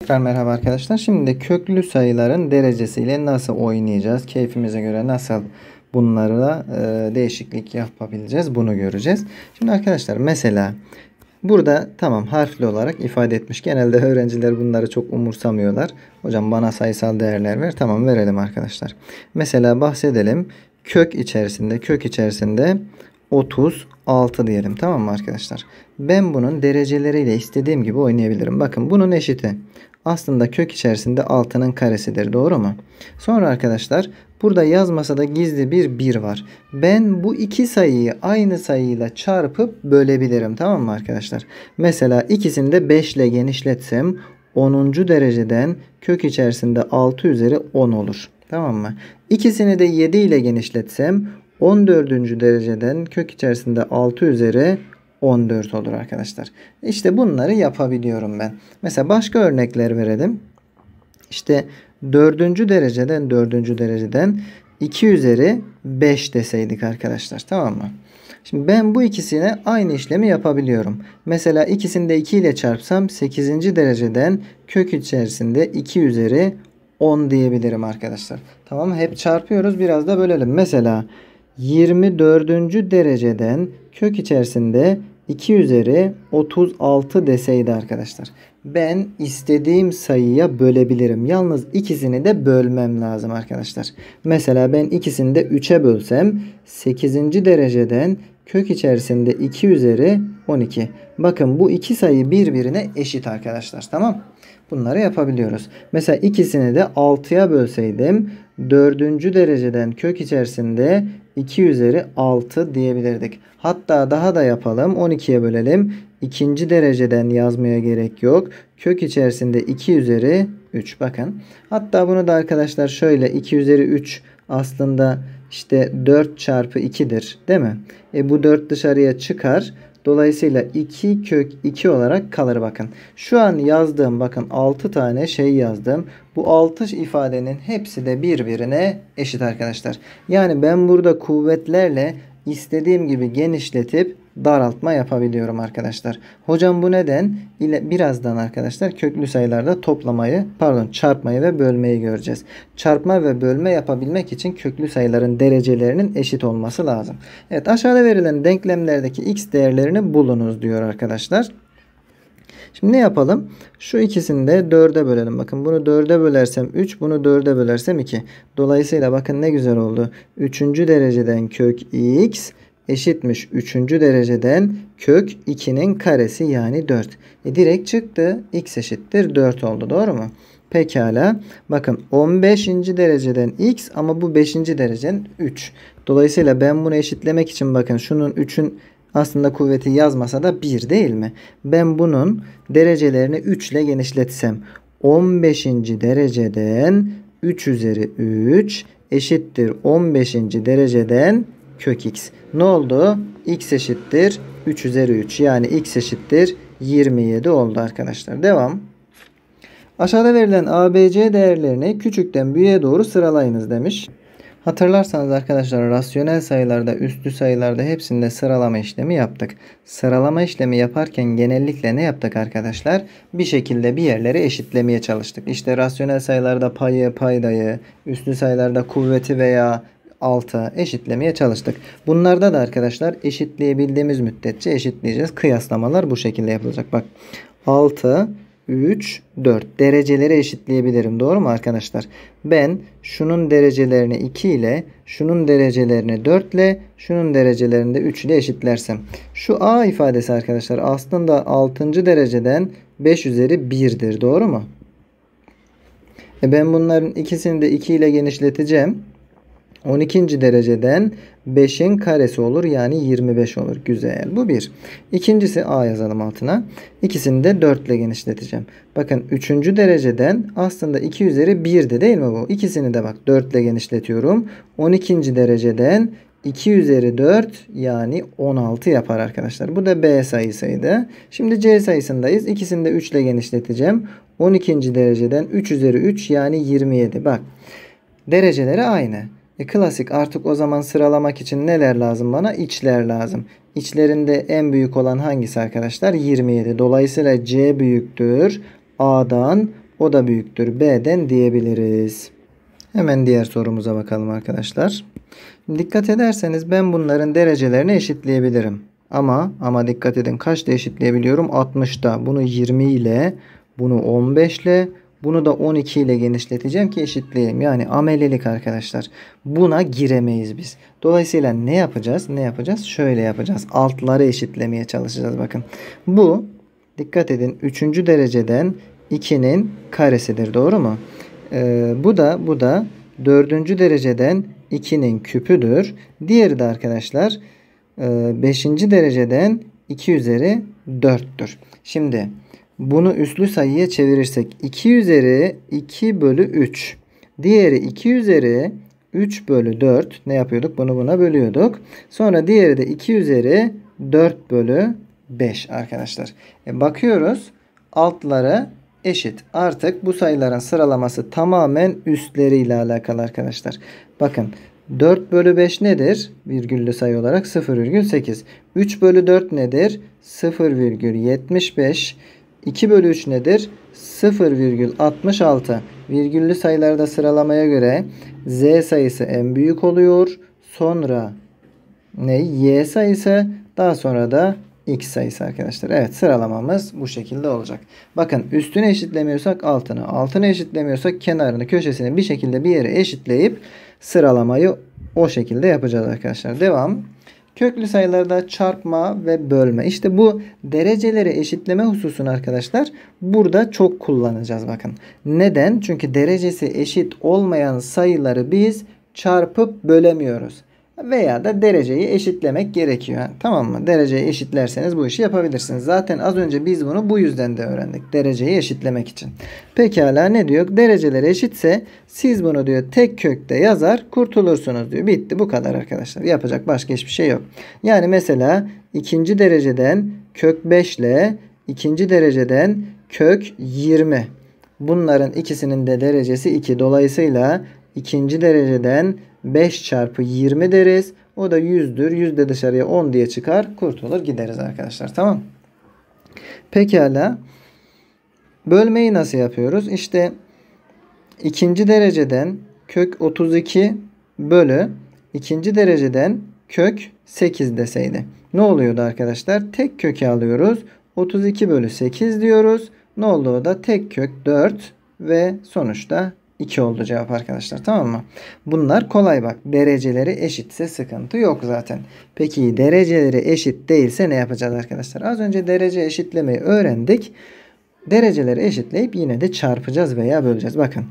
Tekrar merhaba arkadaşlar. Şimdi köklü sayıların derecesiyle nasıl oynayacağız? Keyfimize göre nasıl bunlara e, değişiklik yapabileceğiz? Bunu göreceğiz. Şimdi arkadaşlar mesela Burada tamam harfli olarak ifade etmiş. Genelde öğrenciler bunları çok umursamıyorlar. Hocam bana sayısal değerler ver. Tamam verelim arkadaşlar. Mesela bahsedelim kök içerisinde kök içerisinde 36 diyelim tamam mı arkadaşlar? Ben bunun dereceleriyle istediğim gibi oynayabilirim. Bakın bunun eşiti aslında kök içerisinde 6'nın karesidir doğru mu? Sonra arkadaşlar burada yazmasa da gizli bir 1 var. Ben bu iki sayıyı aynı sayıyla çarpıp bölebilirim tamam mı arkadaşlar? Mesela ikisini de 5 ile genişletsem 10. dereceden kök içerisinde 6 üzeri 10 olur. Tamam mı? İkisini de 7 ile genişletsem 14. dereceden kök içerisinde 6 üzeri 14 olur arkadaşlar. İşte bunları yapabiliyorum ben. Mesela başka örnekler verelim. İşte 4. dereceden 4. dereceden 2 üzeri 5 deseydik arkadaşlar tamam mı? Şimdi ben bu ikisine aynı işlemi yapabiliyorum. Mesela ikisini de 2 ile çarpsam 8. dereceden kök içerisinde 2 üzeri 10 diyebilirim arkadaşlar. Tamam hep çarpıyoruz biraz da bölelim. Mesela 24. dereceden kök içerisinde 2 üzeri 36 deseydi arkadaşlar. Ben istediğim sayıya bölebilirim. Yalnız ikisini de bölmem lazım arkadaşlar. Mesela ben ikisini de 3'e bölsem 8. dereceden kök içerisinde 2 üzeri 12. Bakın bu iki sayı birbirine eşit arkadaşlar tamam bunları yapabiliyoruz. Mesela ikisini de 6'ya bölseydim 4. dereceden kök içerisinde 2 üzeri 6 diyebilirdik. Hatta daha da yapalım 12'ye bölelim. İkinci dereceden yazmaya gerek yok. Kök içerisinde 2 üzeri 3 bakın. Hatta bunu da arkadaşlar şöyle 2 üzeri 3 aslında işte 4 çarpı 2'dir değil mi? E bu 4 dışarıya çıkar. Dolayısıyla 2 kök 2 olarak kalır bakın. Şu an yazdığım bakın 6 tane şey yazdım. Bu 6 ifadenin hepsi de birbirine eşit arkadaşlar. Yani ben burada kuvvetlerle istediğim gibi genişletip daraltma yapabiliyorum arkadaşlar. Hocam bu neden? İle, birazdan arkadaşlar köklü sayılarda toplamayı pardon çarpmayı ve bölmeyi göreceğiz. Çarpma ve bölme yapabilmek için köklü sayıların derecelerinin eşit olması lazım. Evet aşağıda verilen denklemlerdeki x değerlerini bulunuz diyor arkadaşlar. Şimdi ne yapalım? Şu ikisini de 4'e bölelim. Bakın bunu 4'e bölersem 3, bunu 4'e bölersem 2. Dolayısıyla bakın ne güzel oldu. 3. dereceden kök x eşitmiş 3. dereceden kök 2'nin karesi yani 4. E direkt çıktı. X eşittir 4 oldu doğru mu? Pekala. Bakın 15. dereceden x ama bu 5. dereceden 3. Dolayısıyla ben bunu eşitlemek için bakın şunun 3'ün aslında kuvveti yazmasa da 1 değil mi? Ben bunun derecelerini 3 ile genişletsem 15. dereceden 3 üzeri 3 eşittir 15. dereceden kök x. Ne oldu? x eşittir 3 üzeri 3 yani x eşittir 27 oldu arkadaşlar. Devam. Aşağıda verilen ABC değerlerini küçükten büyüğe doğru sıralayınız demiş. Hatırlarsanız arkadaşlar rasyonel sayılarda, üstü sayılarda hepsinde sıralama işlemi yaptık. Sıralama işlemi yaparken genellikle ne yaptık arkadaşlar? Bir şekilde bir yerleri eşitlemeye çalıştık. İşte rasyonel sayılarda payı, paydayı, üstü sayılarda kuvveti veya 6 eşitlemeye çalıştık. Bunlarda da arkadaşlar eşitleyebildiğimiz müddetçe eşitleyeceğiz. Kıyaslamalar bu şekilde yapılacak. Bak 6, 3, 4 dereceleri eşitleyebilirim. Doğru mu arkadaşlar? Ben şunun derecelerini 2 ile, şunun derecelerini 4 ile, şunun derecelerini de 3 ile eşitlersem. Şu A ifadesi arkadaşlar aslında 6. dereceden 5 üzeri 1'dir. Doğru mu? E ben bunların ikisini de 2 ile genişleteceğim. 12. dereceden 5'in karesi olur. Yani 25 olur. Güzel. Bu bir. İkincisi A yazalım altına. İkisini de 4 ile genişleteceğim. Bakın 3. dereceden aslında 2 üzeri 1'di değil mi bu? İkisini de bak 4 ile genişletiyorum. 12. dereceden 2 üzeri 4 yani 16 yapar arkadaşlar. Bu da B sayısıydı. Şimdi C sayısındayız. İkisini de 3 ile genişleteceğim. 12. dereceden 3 üzeri 3 yani 27. Bak dereceleri aynı. E, klasik artık o zaman sıralamak için neler lazım bana? İçler lazım. İçlerinde en büyük olan hangisi arkadaşlar? 27. Dolayısıyla C büyüktür A'dan, o da büyüktür B'den diyebiliriz. Hemen diğer sorumuza bakalım arkadaşlar. Dikkat ederseniz ben bunların derecelerini eşitleyebilirim. Ama ama dikkat edin kaçta eşitleyebiliyorum? 60'ta. Bunu 20 ile, bunu 15 ile, bunu da 12 ile genişleteceğim ki eşitleyeyim. Yani amelilik arkadaşlar. Buna giremeyiz biz. Dolayısıyla ne yapacağız? Ne yapacağız? Şöyle yapacağız. Altları eşitlemeye çalışacağız bakın. Bu dikkat edin 3. dereceden 2'nin karesidir. Doğru mu? Ee, bu da bu da 4. dereceden 2'nin küpüdür. Diğeri de arkadaşlar 5. E, dereceden 2 üzeri 4'tür. Şimdi bunu üslü sayıya çevirirsek 2 üzeri 2 bölü 3. Diğeri 2 üzeri 3 bölü 4. Ne yapıyorduk? Bunu buna bölüyorduk. Sonra diğeri de 2 üzeri 4 bölü 5 arkadaşlar. E bakıyoruz altları eşit. Artık bu sayıların sıralaması tamamen üstleriyle alakalı arkadaşlar. Bakın 4 bölü 5 nedir? Virgüllü sayı olarak 0,8. 3 bölü 4 nedir? 0,75. 2 bölü 3 nedir? 0,66 virgüllü sayılarda sıralamaya göre z sayısı en büyük oluyor. Sonra ne? y sayısı daha sonra da x sayısı arkadaşlar. Evet sıralamamız bu şekilde olacak. Bakın üstünü eşitlemiyorsak altını, altını eşitlemiyorsak kenarını, köşesini bir şekilde bir yere eşitleyip sıralamayı o şekilde yapacağız arkadaşlar. Devam. Köklü sayılarda çarpma ve bölme. İşte bu dereceleri eşitleme hususunu arkadaşlar burada çok kullanacağız bakın. Neden? Çünkü derecesi eşit olmayan sayıları biz çarpıp bölemiyoruz veya da dereceyi eşitlemek gerekiyor. Tamam mı? Dereceyi eşitlerseniz bu işi yapabilirsiniz. Zaten az önce biz bunu bu yüzden de öğrendik. Dereceyi eşitlemek için. Pekala ne diyor? Dereceleri eşitse siz bunu diyor tek kökte yazar kurtulursunuz diyor. Bitti bu kadar arkadaşlar. Yapacak başka hiçbir şey yok. Yani mesela ikinci dereceden kök 5 ile ikinci dereceden kök 20. Bunların ikisinin de derecesi 2. Dolayısıyla ikinci dereceden 5 çarpı 20 deriz. O da 100'dür. 100 de dışarıya 10 diye çıkar. Kurtulur gideriz arkadaşlar. Tamam. Pekala. Bölmeyi nasıl yapıyoruz? İşte ikinci dereceden kök 32 bölü ikinci dereceden kök 8 deseydi. Ne oluyordu arkadaşlar? Tek kökü alıyoruz. 32 bölü 8 diyoruz. Ne oldu o da? Tek kök 4 ve sonuçta 2 oldu cevap arkadaşlar tamam mı? Bunlar kolay bak. Dereceleri eşitse sıkıntı yok zaten. Peki dereceleri eşit değilse ne yapacağız arkadaşlar? Az önce derece eşitlemeyi öğrendik. Dereceleri eşitleyip yine de çarpacağız veya böleceğiz. Bakın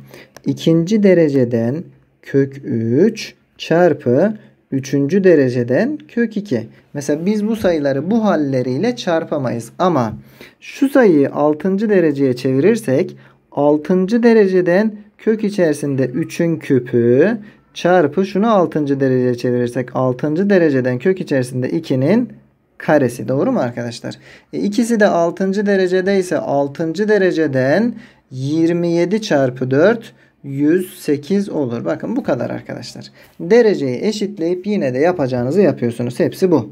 ikinci dereceden kök 3 çarpı üçüncü dereceden kök 2. Mesela biz bu sayıları bu halleriyle çarpamayız. Ama şu sayıyı altıncı dereceye çevirirsek altıncı dereceden Kök içerisinde 3'ün küpü çarpı şunu 6. dereceye çevirirsek 6. dereceden kök içerisinde 2'nin karesi. Doğru mu arkadaşlar? E, ikisi de 6. derecede ise 6. dereceden 27 çarpı 4 108 olur. Bakın bu kadar arkadaşlar. Dereceyi eşitleyip yine de yapacağınızı yapıyorsunuz. Hepsi bu.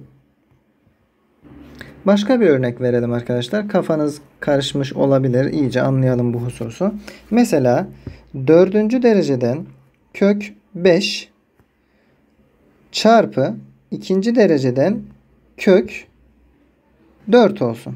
Başka bir örnek verelim arkadaşlar. Kafanız karışmış olabilir. İyice anlayalım bu hususu. Mesela Dördüncü dereceden kök 5 çarpı ikinci dereceden kök 4 olsun.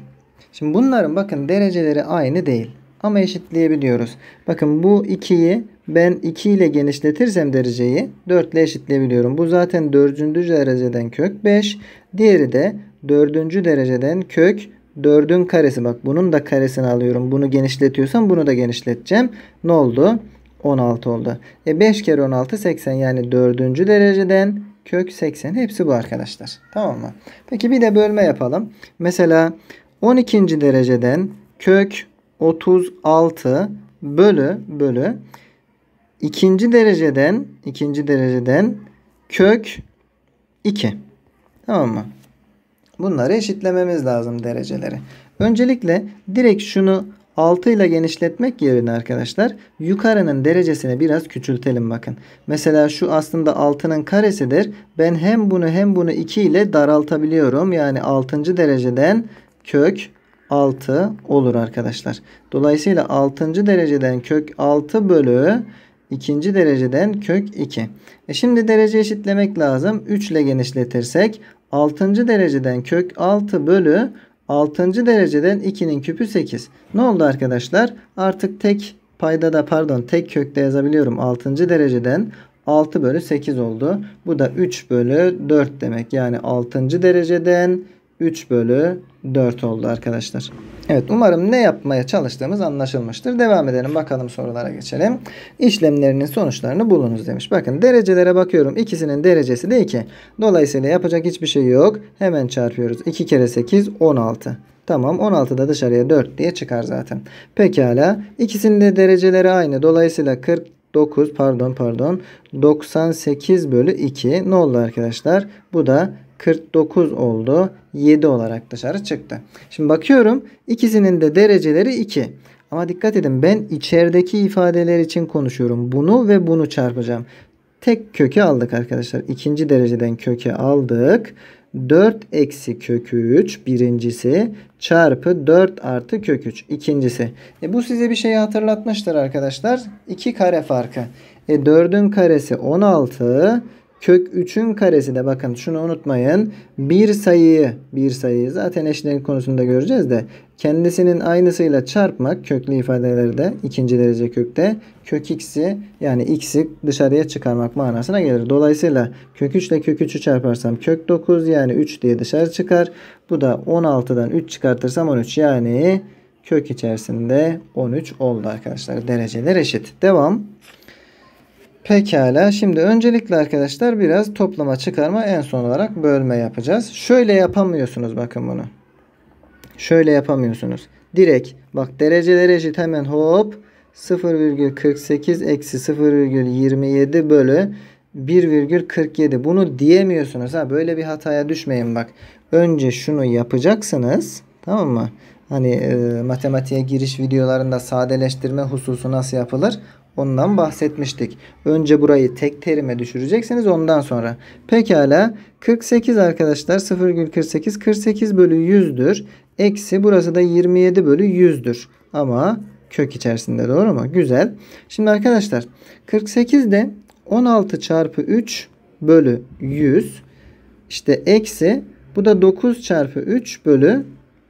Şimdi bunların bakın dereceleri aynı değil. Ama eşitleyebiliyoruz. Bakın bu 2'yi ben 2 ile genişletirsem dereceyi 4 ile eşitleyebiliyorum. Bu zaten 4. dereceden kök 5. Diğeri de 4. dereceden kök 4'ün karesi bak bunun da karesini alıyorum. Bunu genişletiyorsam bunu da genişleteceğim. Ne oldu? 16 oldu. E 5 kere 16 80 yani 4. dereceden kök 80 hepsi bu arkadaşlar. Tamam mı? Peki bir de bölme yapalım. Mesela 12. dereceden kök 36 bölü bölü ikinci dereceden ikinci dereceden kök 2. Tamam mı? Bunları eşitlememiz lazım dereceleri. Öncelikle direkt şunu 6 ile genişletmek yerine arkadaşlar yukarının derecesini biraz küçültelim bakın. Mesela şu aslında 6'nın karesidir. Ben hem bunu hem bunu 2 ile daraltabiliyorum. Yani 6. dereceden kök 6 olur arkadaşlar. Dolayısıyla 6. dereceden kök 6 bölü ikinci dereceden kök 2. E şimdi derece eşitlemek lazım. 3 ile genişletirsek 6. dereceden kök 6 bölü 6. dereceden 2'nin küpü 8. Ne oldu arkadaşlar? Artık tek payda da pardon tek kökte yazabiliyorum. 6. dereceden 6 bölü 8 oldu. Bu da 3 bölü 4 demek. Yani 6. dereceden 3 bölü 4 oldu arkadaşlar. Evet umarım ne yapmaya çalıştığımız anlaşılmıştır. Devam edelim bakalım sorulara geçelim. İşlemlerinin sonuçlarını bulunuz demiş. Bakın derecelere bakıyorum. İkisinin derecesi de 2. Dolayısıyla yapacak hiçbir şey yok. Hemen çarpıyoruz. 2 kere 8 16. Tamam 16'da dışarıya 4 diye çıkar zaten. Pekala ikisinin de dereceleri aynı. Dolayısıyla 40 9 pardon pardon 98 bölü 2 ne oldu arkadaşlar? Bu da 49 oldu. 7 olarak dışarı çıktı. Şimdi bakıyorum ikisinin de dereceleri 2. Ama dikkat edin ben içerideki ifadeler için konuşuyorum. Bunu ve bunu çarpacağım. Tek köke aldık arkadaşlar. İkinci dereceden köke aldık. 4 eksi kökü 3 birincisi çarpı 4 artı kök 3 ikincisi. E bu size bir şeyi hatırlatmıştır arkadaşlar. 2 kare farkı. E 4'ün karesi 16 kök 3'ün karesi de bakın şunu unutmayın. Bir sayıyı bir sayıyı zaten eşitlik konusunda göreceğiz de kendisinin aynısıyla çarpmak köklü ifadelerde ikinci derece kökte kök x'i yani x'i dışarıya çıkarmak manasına gelir. Dolayısıyla kök 3 ile kök 3'ü çarparsam kök 9 yani 3 diye dışarı çıkar. Bu da 16'dan 3 çıkartırsam 13 yani kök içerisinde 13 oldu arkadaşlar. Dereceler eşit. Devam. Pekala. Şimdi öncelikle arkadaşlar biraz toplama çıkarma en son olarak bölme yapacağız. Şöyle yapamıyorsunuz bakın bunu. Şöyle yapamıyorsunuz. Direkt bak derece derece hemen hop 0,48 eksi 0,27 bölü 1,47 bunu diyemiyorsunuz. Ha böyle bir hataya düşmeyin bak. Önce şunu yapacaksınız. Tamam mı? Hani e, matematiğe giriş videolarında sadeleştirme hususu nasıl yapılır? Ondan bahsetmiştik. Önce burayı tek terime düşüreceksiniz ondan sonra. Pekala 48 arkadaşlar 0,48 48 bölü 100'dür. Eksi burası da 27 bölü 100'dür. Ama kök içerisinde doğru mu? Güzel. Şimdi arkadaşlar 48 de 16 çarpı 3 bölü 100 İşte eksi bu da 9 çarpı 3 bölü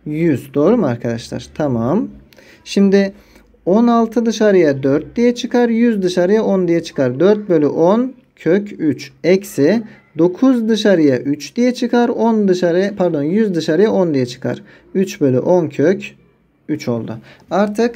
100 doğru mu arkadaşlar? Tamam. Şimdi 16 dışarıya 4 diye çıkar. 100 dışarıya 10 diye çıkar. 4 bölü 10 kök 3 eksi 9 dışarıya 3 diye çıkar. 10 dışarıya pardon 100 dışarıya 10 diye çıkar. 3 bölü 10 kök 3 oldu. Artık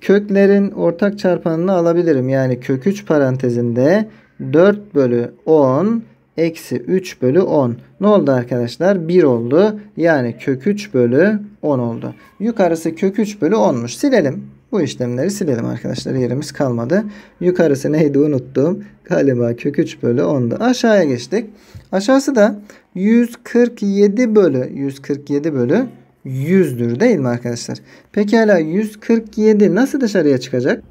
köklerin ortak çarpanını alabilirim. Yani kök 3 parantezinde 4 bölü 10 eksi 3 bölü 10. Ne oldu arkadaşlar? 1 oldu. Yani kök 3 bölü 10 oldu. Yukarısı kök 3 bölü 10'muş. Silelim. Bu işlemleri silelim arkadaşlar. Yerimiz kalmadı. Yukarısı neydi unuttum. Galiba kök 3 bölü 10'du. Aşağıya geçtik. Aşağısı da 147 bölü 147 bölü 100'dür değil mi arkadaşlar? Pekala 147 nasıl dışarıya çıkacak?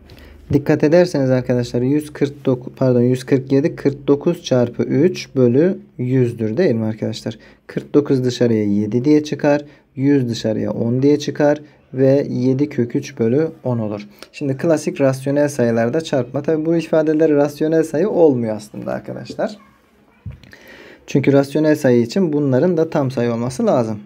Dikkat ederseniz arkadaşlar 149 pardon 147 49 çarpı 3 bölü 100'dür değil mi arkadaşlar? 49 dışarıya 7 diye çıkar. 100 dışarıya 10 diye çıkar ve 7 kök 3 bölü 10 olur. Şimdi klasik rasyonel sayılarda çarpma. Tabi bu ifadeler rasyonel sayı olmuyor aslında arkadaşlar. Çünkü rasyonel sayı için bunların da tam sayı olması lazım.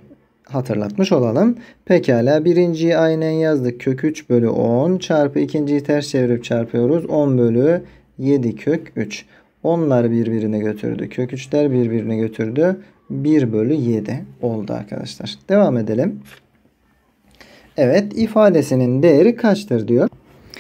Hatırlatmış olalım. Pekala birinciyi aynen yazdık. Kök 3 bölü 10 çarpı ikinciyi ters çevirip çarpıyoruz. 10 bölü 7 kök 3. Onlar birbirine götürdü. Kök 3'ler birbirine götürdü. 1 bölü 7 oldu arkadaşlar. Devam edelim. Evet ifadesinin değeri kaçtır diyor.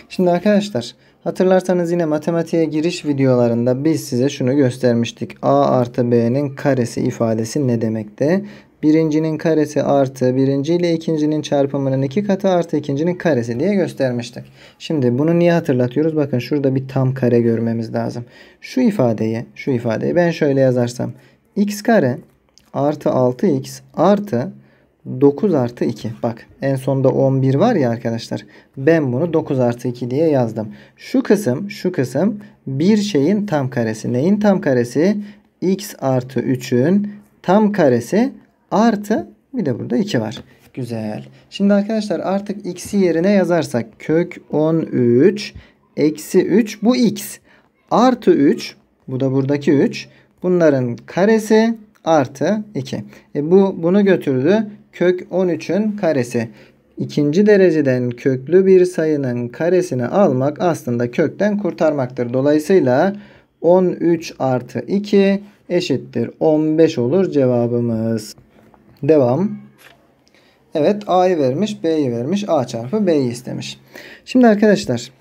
Şimdi arkadaşlar hatırlarsanız yine matematiğe giriş videolarında biz size şunu göstermiştik. A artı B'nin karesi ifadesi ne demekti? Birincinin karesi artı birinci ile ikincinin çarpımının iki katı artı ikincinin karesi diye göstermiştik. Şimdi bunu niye hatırlatıyoruz? Bakın şurada bir tam kare görmemiz lazım. Şu ifadeyi, şu ifadeyi ben şöyle yazarsam. x kare artı 6x artı 9 artı 2. Bak en sonda 11 var ya arkadaşlar. Ben bunu 9 artı 2 diye yazdım. Şu kısım şu kısım bir şeyin tam karesi. Neyin tam karesi? X artı 3'ün tam karesi artı bir de burada 2 var. Güzel. Şimdi arkadaşlar artık x'i yerine yazarsak kök 13 eksi 3 bu x artı 3 bu da buradaki 3 bunların karesi artı 2. E bu bunu götürdü kök 13'ün karesi. İkinci dereceden köklü bir sayının karesini almak aslında kökten kurtarmaktır. Dolayısıyla 13 artı 2 eşittir 15 olur cevabımız. Devam. Evet A'yı vermiş B'yi vermiş A çarpı B'yi istemiş. Şimdi arkadaşlar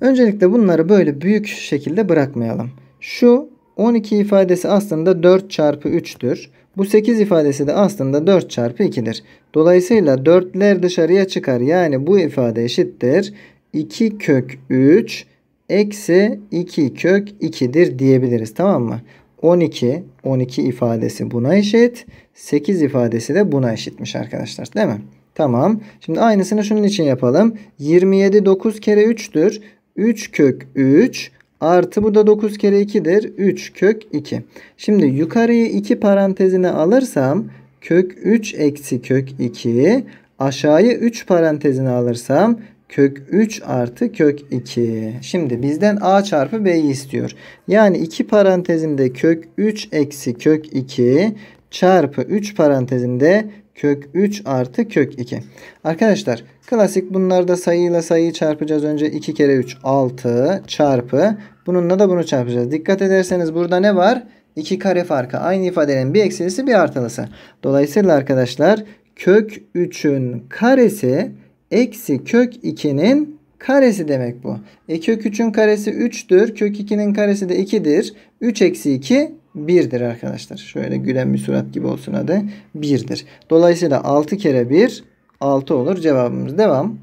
öncelikle bunları böyle büyük şekilde bırakmayalım. Şu 12 ifadesi aslında 4 çarpı 3'tür. Bu 8 ifadesi de aslında 4 çarpı 2'dir. Dolayısıyla 4'ler dışarıya çıkar. Yani bu ifade eşittir. 2 kök 3 eksi 2 kök 2'dir diyebiliriz. Tamam mı? 12, 12 ifadesi buna eşit. 8 ifadesi de buna eşitmiş arkadaşlar. Değil mi? Tamam. Şimdi aynısını şunun için yapalım. 27 9 kere 3'tür. 3 kök 3 Artı bu da 9 kere 2'dir. 3 kök 2. Şimdi yukarıyı 2 parantezine alırsam kök 3 eksi kök 2. Aşağıyı 3 parantezine alırsam kök 3 artı kök 2. Şimdi bizden a çarpı b'yi istiyor. Yani 2 parantezinde kök 3 eksi kök 2 çarpı 3 parantezinde kök 3 artı kök 2. Arkadaşlar klasik bunlarda sayıyla sayıyı çarpacağız. Önce 2 kere 3 6 çarpı bununla da bunu çarpacağız. Dikkat ederseniz burada ne var? 2 kare farkı. Aynı ifadenin bir eksilisi bir artılısı. Dolayısıyla arkadaşlar kök 3'ün karesi eksi kök 2'nin karesi demek bu. E kök 3'ün karesi 3'tür. Kök 2'nin karesi de 2'dir. 3 eksi 2 1'dir arkadaşlar. Şöyle gülen bir surat gibi olsun adı 1'dir. Dolayısıyla 6 kere 1 6 olur cevabımız. Devam.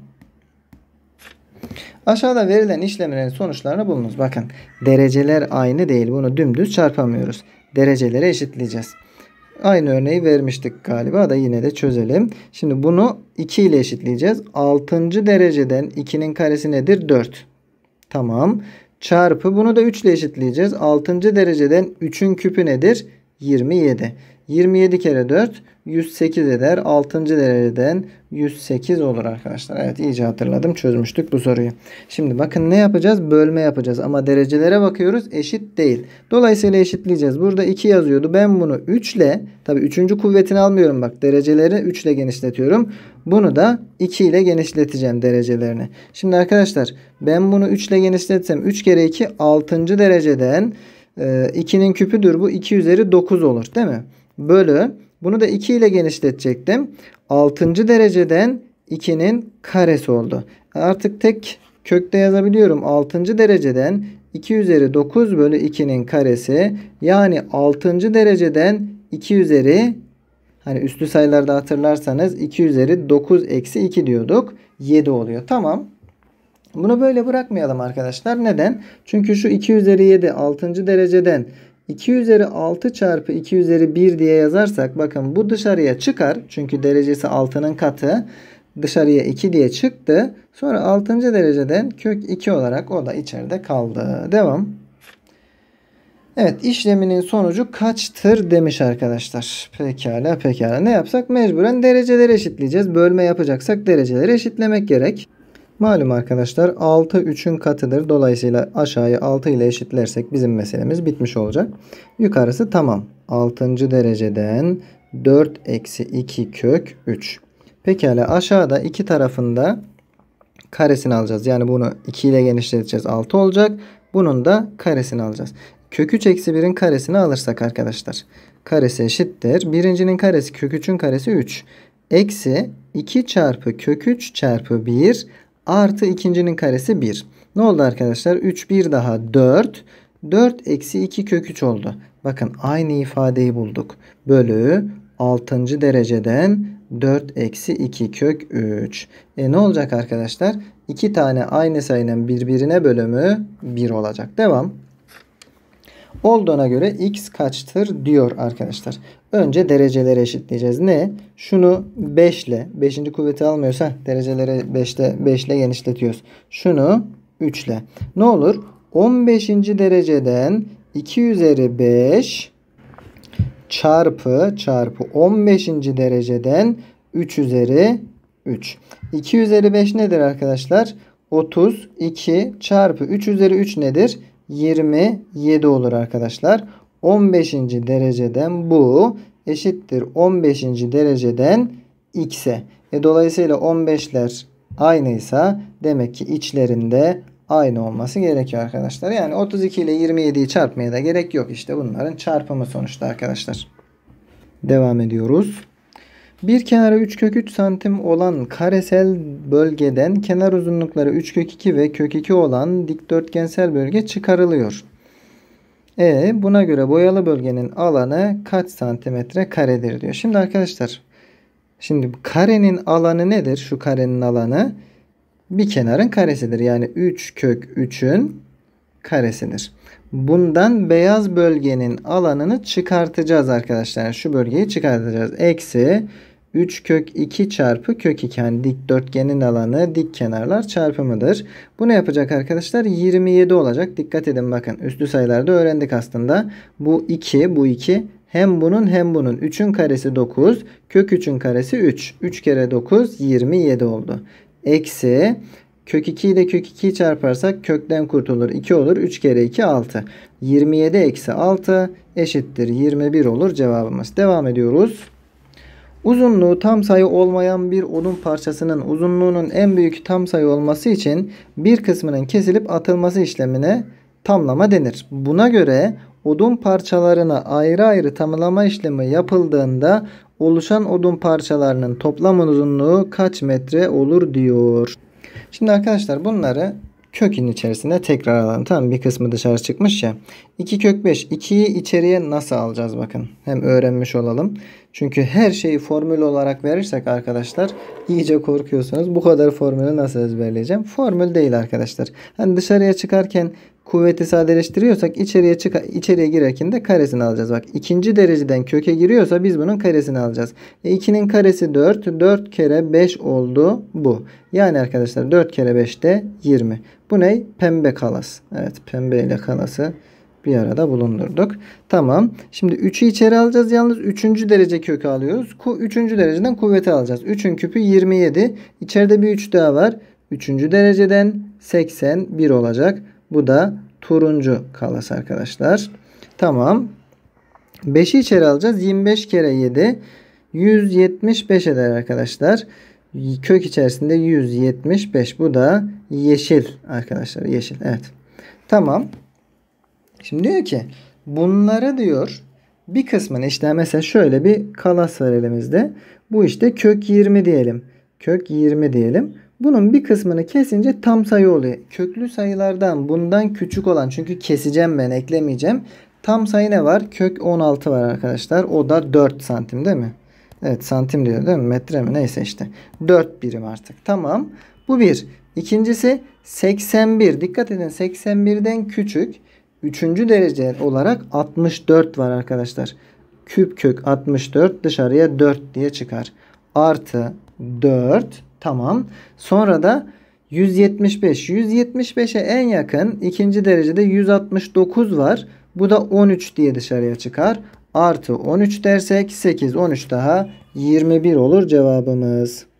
Aşağıda verilen işlemlerin sonuçlarını bulunuz. Bakın dereceler aynı değil. Bunu dümdüz çarpamıyoruz. Dereceleri eşitleyeceğiz. Aynı örneği vermiştik galiba da yine de çözelim. Şimdi bunu 2 ile eşitleyeceğiz. 6. dereceden 2'nin karesi nedir? 4. Tamam çarpı bunu da 3 ile eşitleyeceğiz. 6. dereceden 3'ün küpü nedir? 27. 27 kere 4 108 eder. 6. dereceden 108 olur arkadaşlar. Evet iyice hatırladım. Çözmüştük bu soruyu. Şimdi bakın ne yapacağız? Bölme yapacağız. Ama derecelere bakıyoruz. Eşit değil. Dolayısıyla eşitleyeceğiz. Burada 2 yazıyordu. Ben bunu 3 ile tabi 3. kuvvetini almıyorum. Bak dereceleri 3 ile genişletiyorum. Bunu da 2 ile genişleteceğim derecelerini. Şimdi arkadaşlar ben bunu 3 ile genişletsem 3 kere 2 6. dereceden 2'nin küpüdür. Bu 2 üzeri 9 olur değil mi? bölü bunu da 2 ile genişletecektim. 6. dereceden 2'nin karesi oldu. Artık tek kökte yazabiliyorum. 6. dereceden 2 üzeri 9 bölü 2'nin karesi yani 6. dereceden 2 üzeri hani üstlü sayılarda hatırlarsanız 2 üzeri 9 eksi 2 diyorduk. 7 oluyor. Tamam. Bunu böyle bırakmayalım arkadaşlar. Neden? Çünkü şu 2 üzeri 7 6. dereceden 2 üzeri 6 çarpı 2 üzeri 1 diye yazarsak bakın bu dışarıya çıkar. Çünkü derecesi 6'nın katı. Dışarıya 2 diye çıktı. Sonra 6. dereceden kök 2 olarak o da içeride kaldı. Devam. Evet işleminin sonucu kaçtır demiş arkadaşlar. Pekala pekala ne yapsak mecburen dereceleri eşitleyeceğiz. Bölme yapacaksak dereceleri eşitlemek gerek. Malum arkadaşlar 6 3'ün katıdır. Dolayısıyla aşağıya 6 ile eşitlersek bizim meselemiz bitmiş olacak. Yukarısı tamam. 6. dereceden 4 eksi 2 kök 3. Pekala aşağıda iki tarafında karesini alacağız. Yani bunu 2 ile genişleteceğiz 6 olacak. Bunun da karesini alacağız. Kök 3 eksi 1'in karesini alırsak arkadaşlar. Karesi eşittir. Birincinin karesi kök 3'ün karesi 3. Eksi 2 çarpı kök 3 çarpı 1 Artı ikincinin karesi 1. Ne oldu arkadaşlar? 3 1 daha 4. 4 eksi 2 kök 3 oldu. Bakın aynı ifadeyi bulduk. Bölü 6. dereceden 4 eksi 2 kök 3. E ne olacak arkadaşlar? 2 tane aynı sayının birbirine bölümü 1 olacak. Devam. Olduğuna göre x kaçtır diyor arkadaşlar. Önce dereceleri eşitleyeceğiz. Ne? Şunu 5 ile 5. kuvveti almıyorsa dereceleri 5 ile 5 ile genişletiyoruz. Şunu 3 ile. Ne olur? 15. dereceden 2 üzeri 5 çarpı çarpı 15. dereceden 3 üzeri 3. 2 üzeri 5 nedir arkadaşlar? 32 çarpı 3 üzeri 3 nedir? 27 olur arkadaşlar. 15. dereceden bu eşittir 15. dereceden x'e. E dolayısıyla 15'ler aynıysa demek ki içlerinde aynı olması gerekiyor arkadaşlar. Yani 32 ile 27'yi çarpmaya da gerek yok. İşte bunların çarpımı sonuçta arkadaşlar. Devam ediyoruz. Bir kenarı 3 kök 3 santim olan karesel bölgeden kenar uzunlukları 3 kök 2 ve kök 2 olan dikdörtgensel bölge çıkarılıyor. E buna göre boyalı bölgenin alanı kaç santimetre karedir diyor. Şimdi arkadaşlar şimdi karenin alanı nedir? Şu karenin alanı bir kenarın karesidir. Yani 3 kök 3'ün karesidir. Bundan beyaz bölgenin alanını çıkartacağız arkadaşlar. Şu bölgeyi çıkartacağız. Eksi 3 kök 2 çarpı kök 2 yani dikdörtgenin alanı dik kenarlar çarpımıdır. Bu ne yapacak arkadaşlar? 27 olacak. Dikkat edin bakın üstü sayılarda öğrendik aslında. Bu 2 bu 2 hem bunun hem bunun 3'ün karesi 9 kök 3'ün karesi 3. 3 kere 9 27 oldu. Eksi Kök 2 ile kök 2'yi çarparsak kökten kurtulur. 2 olur. 3 kere 2 6. 27 eksi 6 eşittir 21 olur cevabımız. Devam ediyoruz. Uzunluğu tam sayı olmayan bir odun parçasının uzunluğunun en büyük tam sayı olması için bir kısmının kesilip atılması işlemine tamlama denir. Buna göre odun parçalarına ayrı ayrı tamlama işlemi yapıldığında oluşan odun parçalarının toplam uzunluğu kaç metre olur diyor. Şimdi arkadaşlar bunları kökün içerisine tekrar alalım. Tamam bir kısmı dışarı çıkmış ya. 2 kök 5. 2'yi içeriye nasıl alacağız bakın. Hem öğrenmiş olalım. Çünkü her şeyi formül olarak verirsek arkadaşlar iyice korkuyorsunuz. Bu kadar formülü nasıl ezberleyeceğim? Formül değil arkadaşlar. Hani dışarıya çıkarken kuvveti sadeleştiriyorsak içeriye çık içeriye girerken de karesini alacağız. Bak ikinci dereceden köke giriyorsa biz bunun karesini alacağız. E, karesi 4. 4 kere 5 oldu bu. Yani arkadaşlar 4 kere 5 de 20. Bu ne? Pembe kalas. Evet pembe ile kalası bir arada bulundurduk. Tamam. Şimdi 3'ü içeri alacağız. Yalnız 3. derece kök alıyoruz. 3. dereceden kuvveti alacağız. 3'ün küpü 27. İçeride bir 3 daha var. 3. dereceden 81 olacak. Bu da turuncu kalası arkadaşlar. Tamam. 5'i içeri alacağız. 25 kere 7. 175 eder arkadaşlar. Kök içerisinde 175. Bu da yeşil arkadaşlar. Yeşil. Evet. Tamam. Şimdi diyor ki bunlara diyor bir kısmını işte mesela şöyle bir kalas var elimizde. Bu işte kök 20 diyelim. Kök 20 diyelim. Bunun bir kısmını kesince tam sayı oluyor. Köklü sayılardan bundan küçük olan çünkü keseceğim ben eklemeyeceğim. Tam sayı ne var? Kök 16 var arkadaşlar. O da 4 santim değil mi? Evet santim diyor değil mi? Metre mi? Neyse işte. 4 birim artık. Tamam. Bu bir. İkincisi 81. Dikkat edin 81'den küçük. Üçüncü derece olarak 64 var arkadaşlar. Küp kök 64 dışarıya 4 diye çıkar. Artı 4 tamam. Sonra da 175. 175'e en yakın ikinci derecede 169 var. Bu da 13 diye dışarıya çıkar. Artı 13 dersek 8 13 daha 21 olur cevabımız.